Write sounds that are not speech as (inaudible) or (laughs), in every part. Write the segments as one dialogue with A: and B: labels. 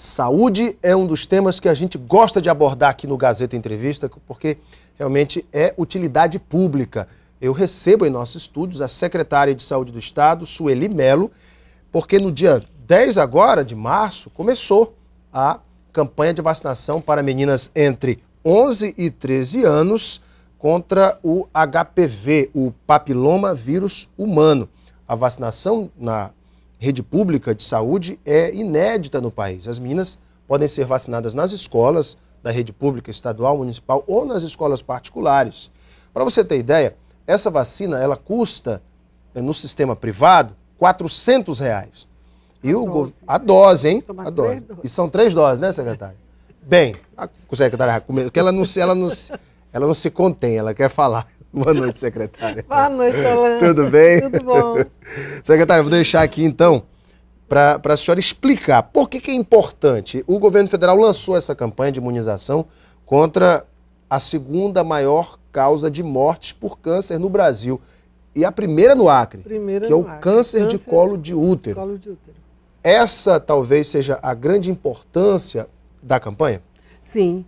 A: Saúde é um dos temas que a gente gosta de abordar aqui no Gazeta Entrevista, porque realmente é utilidade pública. Eu recebo em nossos estúdios a secretária de Saúde do Estado, Sueli Melo, porque no dia 10 agora de março começou a campanha de vacinação para meninas entre 11 e 13 anos contra o HPV, o papiloma vírus humano. A vacinação na rede pública de saúde é inédita no país. As meninas podem ser vacinadas nas escolas da rede pública estadual, municipal ou nas escolas particulares. Para você ter ideia, essa vacina ela custa eh, no sistema privado 400 reais. E a, o dose. a dose, hein? A dose. E são três doses, né, secretária? Bem, a secretária, ela não, se, ela, não, ela não se contém, ela quer falar. (laughs) Boa noite, secretária.
B: Boa noite, Alana. Tudo bem? Tudo bom.
A: (laughs) Secretária, vou deixar aqui então para a senhora explicar por que, que é importante. O governo federal lançou essa campanha de imunização contra a segunda maior causa de mortes por câncer no Brasil. E a primeira no Acre, primeira que no é o Acre. Câncer, câncer de, colo de, de útero.
B: colo de útero.
A: Essa talvez seja a grande importância da campanha?
B: Sim.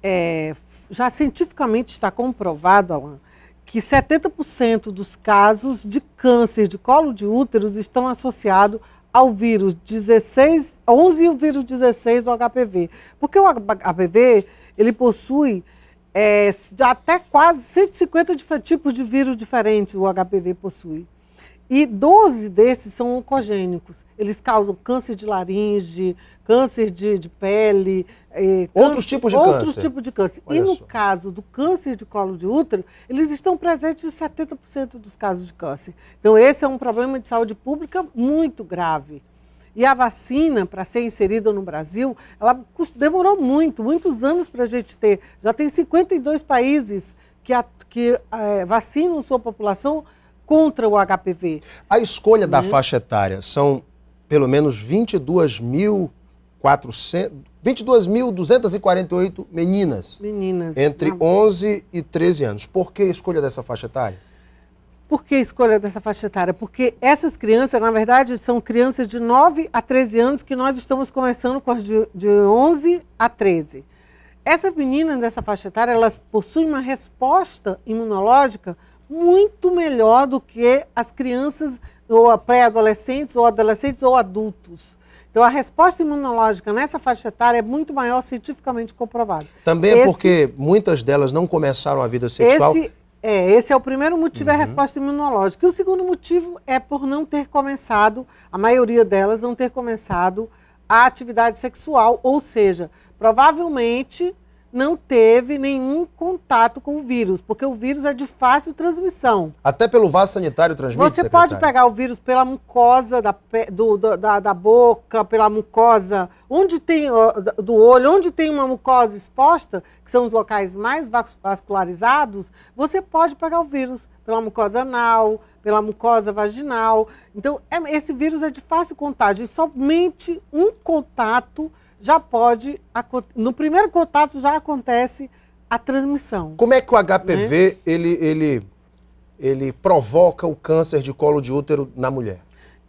B: É, já cientificamente está comprovado, Alan, que 70% dos casos de câncer de colo de útero estão associados ao vírus 16, 11 e o vírus 16 do HPV. Porque o HPV, ele possui é, até quase 150 tipos de vírus diferentes o HPV possui. E 12 desses são oncogênicos. Eles causam câncer de laringe, câncer de, de pele. Eh, outros câncer, tipos de outros câncer. Outros tipos de câncer. Olha e no só. caso do câncer de colo de útero, eles estão presentes em 70% dos casos de câncer. Então, esse é um problema de saúde pública muito grave. E a vacina, para ser inserida no Brasil, ela demorou muito, muitos anos para a gente ter. Já tem 52 países que, a, que eh, vacinam sua população contra o HPV. A escolha da né? faixa
A: etária são pelo menos 22.400, 22.248 meninas,
B: meninas entre tá
A: não. 11 e 13 anos. Por que a escolha dessa faixa etária?
B: Por que a escolha dessa faixa etária? Porque essas crianças, na verdade, são crianças de 9 a 13 anos que nós estamos começando com as de, de 11 a 13. Essas meninas dessa faixa etária, elas possuem uma resposta imunológica muito melhor do que as crianças ou pré-adolescentes ou adolescentes ou adultos. Então, a resposta imunológica nessa faixa etária é muito maior, cientificamente comprovada. Também é esse, é porque
A: muitas delas não começaram a vida sexual. Esse
B: é, esse é o primeiro motivo, uhum. é a uhum. resposta imunológica. E o segundo motivo é por não ter começado, a maioria delas não ter começado a atividade sexual, ou seja, provavelmente não teve nenhum contato com o vírus, porque o vírus é de fácil transmissão.
A: Até pelo vaso sanitário transmite, Você secretário. pode
B: pegar o vírus pela mucosa da, do, da, da boca, pela mucosa onde tem, do olho, onde tem uma mucosa exposta, que são os locais mais vascularizados, você pode pegar o vírus pela mucosa anal, pela mucosa vaginal. Então, é, esse vírus é de fácil contágio somente um contato já pode, no primeiro contato já acontece a transmissão. Como é que o HPV,
A: né? ele, ele, ele provoca o câncer de colo de útero na mulher?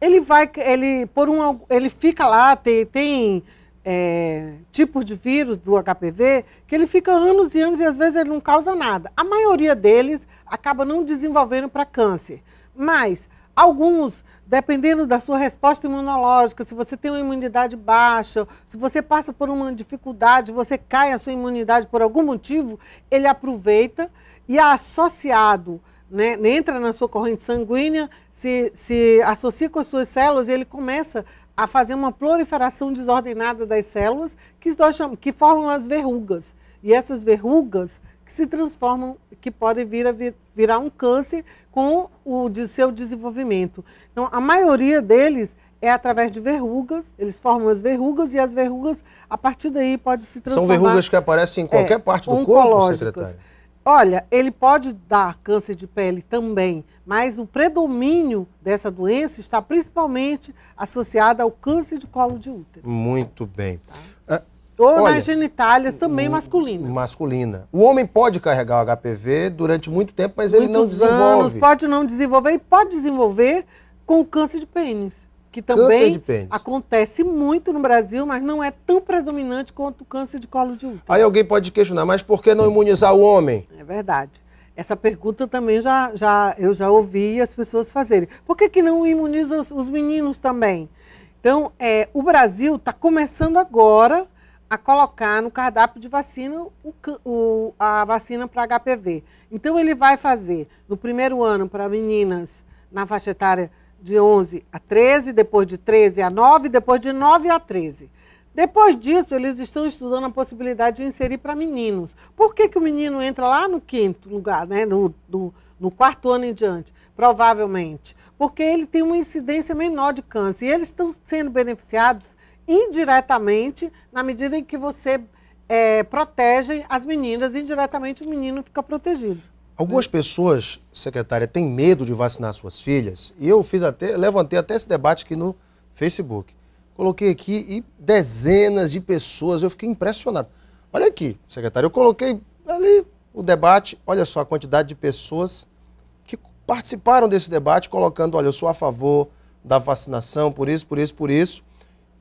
B: Ele vai, ele, por um, ele fica lá, tem, tem é, tipos de vírus do HPV que ele fica anos e anos e às vezes ele não causa nada. A maioria deles acaba não desenvolvendo para câncer. Mas Alguns, dependendo da sua resposta imunológica, se você tem uma imunidade baixa, se você passa por uma dificuldade, você cai a sua imunidade por algum motivo, ele aproveita e é associado, né, entra na sua corrente sanguínea, se, se associa com as suas células e ele começa a fazer uma proliferação desordenada das células, que, nós chamamos, que formam as verrugas. E essas verrugas que se transformam, que podem vir a vir, virar um câncer com o de seu desenvolvimento. Então, a maioria deles é através de verrugas, eles formam as verrugas e as verrugas, a partir daí, pode se transformar... São verrugas que aparecem em qualquer é, parte do corpo, secretário? Olha, ele pode dar câncer de pele também, mas o predomínio dessa doença está principalmente associada ao câncer de colo de útero.
A: Muito bem. Tá?
B: Ah, ou Olha, nas genitálias também
A: masculina. Masculina. O homem pode carregar o HPV durante muito tempo, mas Muitos ele não desenvolve. Anos, pode
B: não desenvolver e pode desenvolver com câncer de pênis. Que também pênis. acontece muito no Brasil, mas não é tão predominante quanto o câncer de colo de útero.
A: Aí alguém pode questionar, mas por que não imunizar o homem?
B: É verdade. Essa pergunta também já, já eu já ouvi as pessoas fazerem. Por que, que não imuniza os, os meninos também? Então, é, o Brasil está começando agora a colocar no cardápio de vacina o, o, a vacina para HPV. Então, ele vai fazer no primeiro ano para meninas na faixa etária de 11 a 13, depois de 13 a 9, depois de 9 a 13. Depois disso, eles estão estudando a possibilidade de inserir para meninos. Por que, que o menino entra lá no quinto lugar, né? no, no, no quarto ano em diante? Provavelmente. Porque ele tem uma incidência menor de câncer. E eles estão sendo beneficiados indiretamente, na medida em que você é, protege as meninas, indiretamente o menino fica protegido.
A: Algumas pessoas, secretária, têm medo de vacinar suas filhas. E eu fiz até, levantei até esse debate aqui no Facebook. Coloquei aqui e dezenas de pessoas, eu fiquei impressionado. Olha aqui, secretária, eu coloquei ali o debate, olha só a quantidade de pessoas que participaram desse debate, colocando, olha, eu sou a favor da vacinação, por isso, por isso, por isso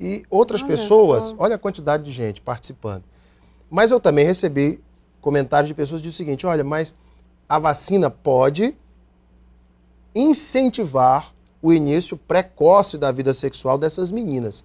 A: e outras olha pessoas, só. olha a quantidade de gente participando. Mas eu também recebi comentários de pessoas dizendo o seguinte: olha, mas a vacina pode incentivar o início precoce da vida sexual dessas meninas.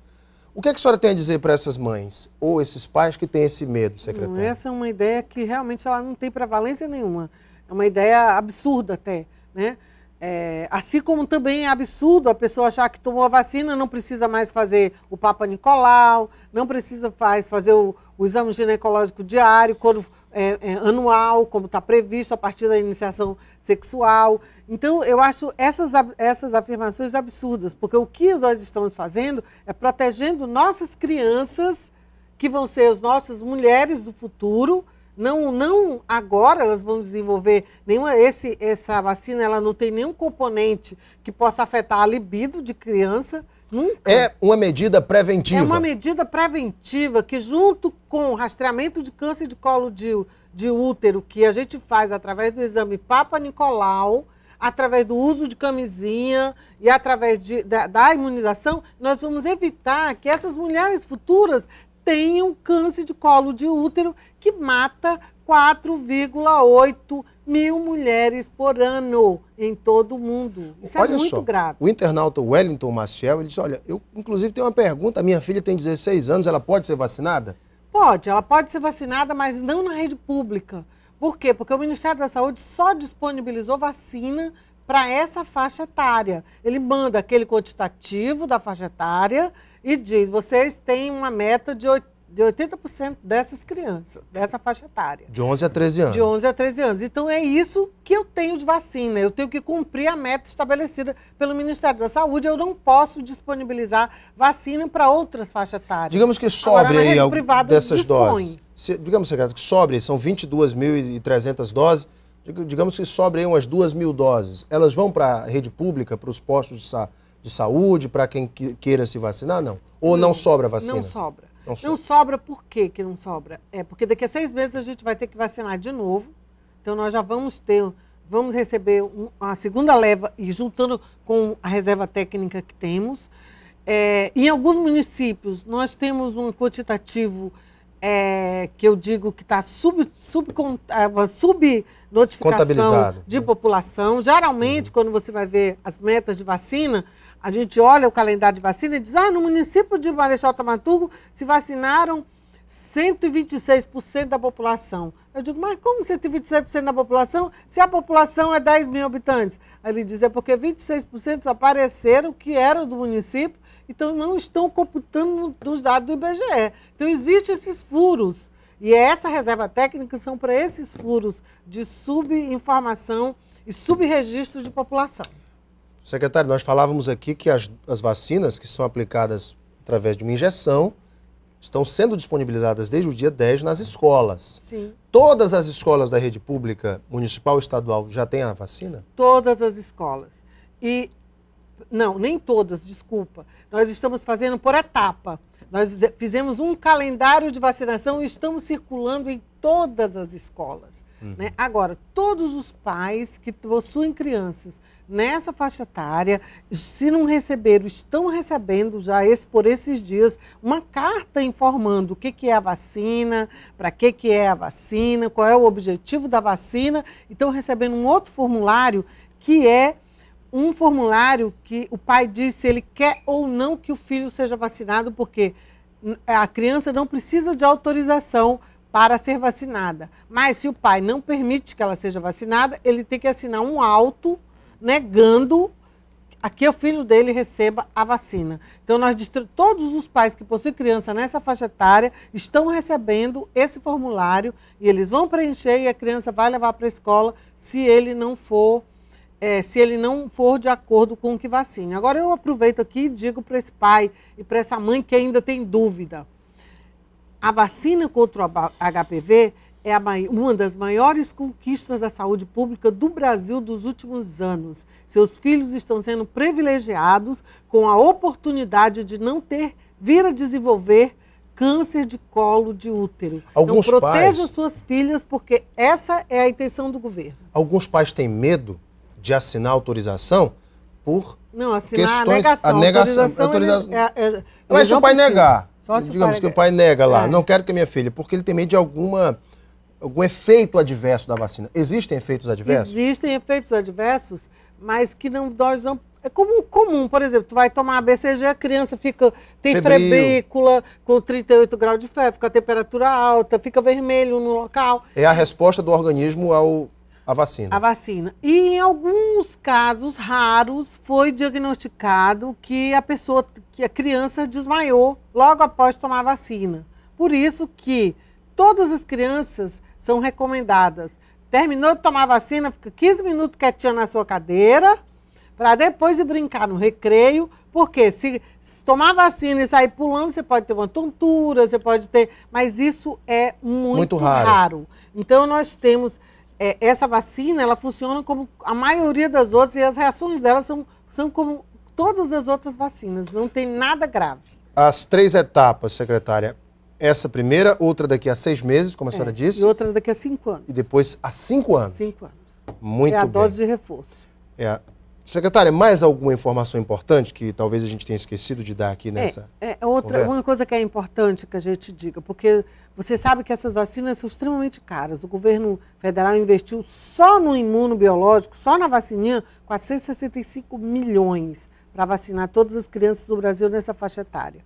A: O que, é que a senhora tem a dizer para essas mães ou esses pais que têm esse medo, secretária?
B: Essa é uma ideia que realmente ela não tem prevalência nenhuma. É uma ideia absurda até, né? É, assim como também é absurdo a pessoa achar que tomou a vacina, não precisa mais fazer o Papa Nicolau, não precisa mais fazer o, o exame ginecológico diário, quando, é, é, anual, como está previsto a partir da iniciação sexual. Então, eu acho essas, essas afirmações absurdas, porque o que nós estamos fazendo é protegendo nossas crianças, que vão ser as nossas mulheres do futuro, não, não agora elas vão desenvolver nenhuma esse, essa vacina, ela não tem nenhum componente que possa afetar a libido de criança. Nunca. É uma
A: medida preventiva. É uma
B: medida preventiva que, junto com o rastreamento de câncer de colo de, de útero, que a gente faz através do exame Papa Nicolau, através do uso de camisinha e através de, da, da, imunização, nós vamos evitar que essas mulheres futuras tem um câncer de colo de útero que mata 4,8 mil mulheres por ano em todo o mundo. Isso é olha é muito só, grave. O
A: internauta Wellington Maciel, ele diz, olha, eu inclusive tenho uma pergunta, minha filha tem 16 anos, ela pode ser vacinada?
B: Pode, ela pode ser vacinada, mas não na rede pública. Por quê? Porque o Ministério da Saúde só disponibilizou vacina para essa faixa etária. Ele manda aquele quantitativo da faixa etária e diz: vocês têm uma meta de 80 dessas crianças, dessa faixa etária. De
A: 11 a 13 anos. De
B: 11 a 13 anos. Então é isso que eu tenho de vacina. Eu tenho que cumprir a meta estabelecida pelo Ministério da Saúde. Eu não posso disponibilizar vacina para outras faixas etárias. Digamos que sobre Agora, aí dessas dispõe. doses.
A: Se, digamos, secretário, que sobre, são 22.300 doses digamos que sobre aí umas duas mil doses, elas vão para a rede pública, para os postos de, sa de saúde, para quem que queira se vacinar? Não. Ou não, não sobra vacina? Não sobra.
B: Não sobra. Não sobra por quê que não sobra? É porque daqui a seis meses a gente vai ter que vacinar de novo. Então nós já vamos ter, vamos receber um, a segunda leva e juntando com a reserva técnica que temos. É, em alguns municípios nós temos um quantitativo é, que eu digo que está sub, sub, é, subnotificação de né? população. Geralmente, uhum. quando você vai ver as metas de vacina, a gente olha o calendário de vacina e diz: ah, no município de Marechal Tamaturgo se vacinaram 126% da população. Eu digo, mas como 126% da população, se a população é 10 mil habitantes? ele diz, é porque 26% apareceram que eram do município então não estão computando nos dados do IBGE. Então, existem esses furos. E é essa reserva técnica são para esses furos de subinformação e subregistro de população.
A: Secretário, nós falávamos aqui que as, as vacinas que são aplicadas através de uma injeção estão sendo disponibilizadas desde o dia 10 nas escolas. Sim. Todas as escolas da rede pública, municipal e estadual, já têm a vacina?
B: Todas as escolas. E não, nem todas, desculpa. Nós estamos fazendo por etapa. Nós fizemos um calendário de vacinação e estamos circulando em todas as escolas. Uhum. Né? Agora, todos os pais que possuem crianças nessa faixa etária, se não receberam, estão recebendo já esse, por esses dias uma carta informando o que, que é a vacina, para que, que é a vacina, qual é o objetivo da vacina, e estão recebendo um outro formulário que é um formulário que o pai diz se ele quer ou não que o filho seja vacinado, porque hum, a criança não precisa de autorização para ser vacinada. Mas se o pai não permite que ela seja vacinada, ele tem que assinar um auto negando a que o filho dele receba a vacina. Então, nós todos os pais que possuem criança nessa faixa etária estão recebendo esse formulário e eles vão preencher e a criança vai levar para a escola se ele não for é, se ele não for de acordo com o que vacina. Agora eu aproveito aqui e digo para esse pai e para essa mãe que ainda tem dúvida. A vacina contra o HPV é uma das maiores conquistas da saúde pública do Brasil dos últimos anos. Seus filhos estão sendo privilegiados com a oportunidade de não ter vir a desenvolver câncer de colo de útero. Então, Alguns então proteja pais... suas filhas porque essa é a intenção do governo.
A: Alguns pais têm medo de assinar autorização por
B: não, assinar questões, a negação. A negação, autorização, autorização. é, é, Mas é, se o pai é negar, Só se digamos o pai... que o
A: pai nega lá, é. não quero que a minha filha, porque ele tem medo de alguma algum efeito adverso da vacina. Existem efeitos adversos?
B: Existem efeitos adversos, mas que não nós não é comum, comum, por exemplo, tu vai tomar a BCG, a criança fica tem Febril. frebrícula, com 38 graus de febre, fica a temperatura alta, fica vermelho no local. É
A: a resposta do organismo ao a vacina. A
B: vacina. E em alguns casos raros foi diagnosticado que a pessoa, que a criança desmaiou logo após tomar a vacina. Por isso que todas as crianças são recomendadas. Terminou de tomar a vacina, fica 15 minutos quietinha na sua cadeira, para depois ir brincar no recreio, porque se, tomar vacina e sair pulando, você pode ter uma tontura, você pode ter. Mas isso é muito, muito raro. raro. Então nós temos é, essa vacina ela funciona como a maioria das outras e as reações dela são, são como todas as outras vacinas, não tem nada grave.
A: As três etapas, secretária, essa primeira, outra daqui a seis meses, como a é, senhora disse. E outra daqui a cinco anos. E depois a cinco anos. Cinco anos. Muito bem. É a bem. dose
B: de reforço.
A: É, Secretária, mais alguma informação importante que talvez a gente tenha esquecido de dar aqui é, nessa?
B: É, é outra conversa? uma coisa que é importante que a gente diga, porque você sabe que essas vacinas são extremamente caras. O governo federal investiu só no imunobiológico, só na vacininha, 465 milhões para vacinar todas as crianças do Brasil nessa faixa etária.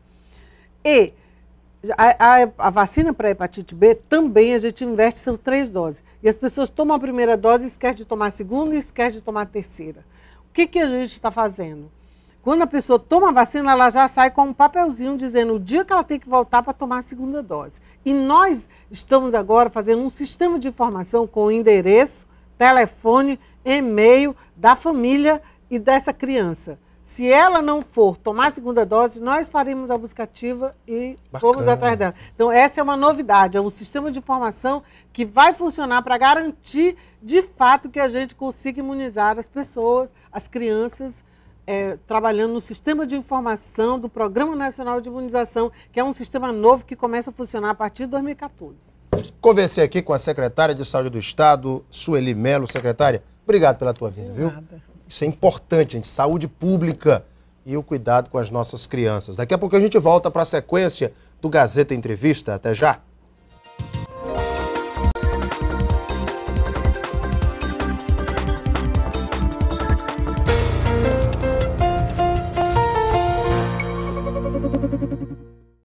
B: E a, a, a, vacina para hepatite B também a gente investe, são três doses. E as pessoas tomam a primeira dose, esquece de tomar a segunda e esquece de tomar a terceira. O que, que a gente está fazendo? Quando a pessoa toma a vacina, ela já sai com um papelzinho dizendo o dia que ela tem que voltar para tomar a segunda dose. E nós estamos agora fazendo um sistema de informação com endereço, telefone, e-mail da família e dessa criança. Se ela não for tomar a segunda dose, nós faremos a busca ativa e Bacana. vamos atrás dela. Então, essa é uma novidade, é um sistema de informação que vai funcionar para garantir, de fato, que a gente consiga imunizar as pessoas, as crianças, é, trabalhando no sistema de informação do Programa Nacional de Imunização, que é um sistema novo que começa a funcionar a partir de 2014.
A: Conversei aqui com a secretária de Saúde do Estado, Sueli Melo. Secretária, obrigado pela tua vinda, viu? Nada. Isso é importante, gente. Saúde pública e o cuidado com as nossas crianças. Daqui a pouco a gente volta para a sequência do Gazeta Entrevista. Até já!